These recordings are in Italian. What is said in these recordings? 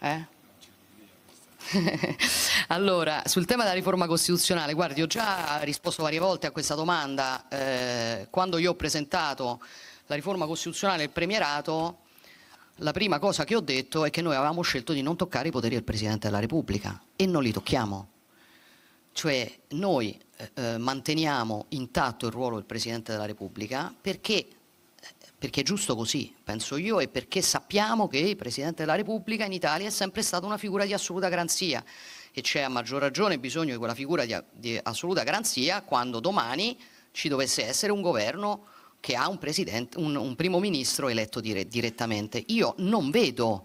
Eh? allora, sul tema della riforma costituzionale, guardi, ho già risposto varie volte a questa domanda. Eh, quando io ho presentato la riforma costituzionale del premierato, la prima cosa che ho detto è che noi avevamo scelto di non toccare i poteri del Presidente della Repubblica e non li tocchiamo. Cioè, noi eh, eh manteniamo intatto il ruolo del Presidente della Repubblica perché perché è giusto così, penso io, e perché sappiamo che il Presidente della Repubblica in Italia è sempre stata una figura di assoluta garanzia e c'è a maggior ragione bisogno di quella figura di, di assoluta garanzia quando domani ci dovesse essere un governo che ha un, un, un primo ministro eletto dire, direttamente. Io non vedo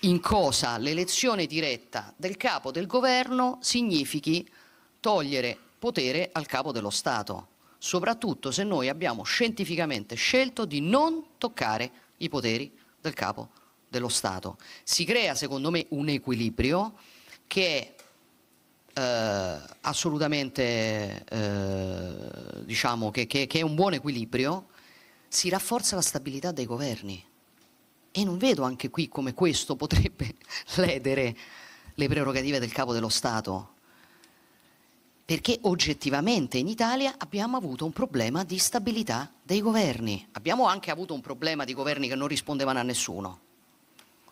in cosa l'elezione diretta del capo del governo significhi togliere potere al capo dello Stato soprattutto se noi abbiamo scientificamente scelto di non toccare i poteri del capo dello Stato. Si crea, secondo me, un equilibrio che è eh, assolutamente, eh, diciamo, che, che, che è un buon equilibrio, si rafforza la stabilità dei governi. E non vedo anche qui come questo potrebbe ledere le prerogative del capo dello Stato perché oggettivamente in Italia abbiamo avuto un problema di stabilità dei governi. Abbiamo anche avuto un problema di governi che non rispondevano a nessuno,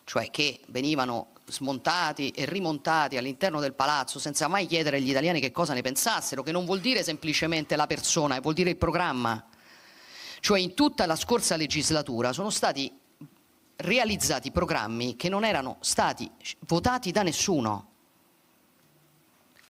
cioè che venivano smontati e rimontati all'interno del palazzo senza mai chiedere agli italiani che cosa ne pensassero, che non vuol dire semplicemente la persona, vuol dire il programma. Cioè in tutta la scorsa legislatura sono stati realizzati programmi che non erano stati votati da nessuno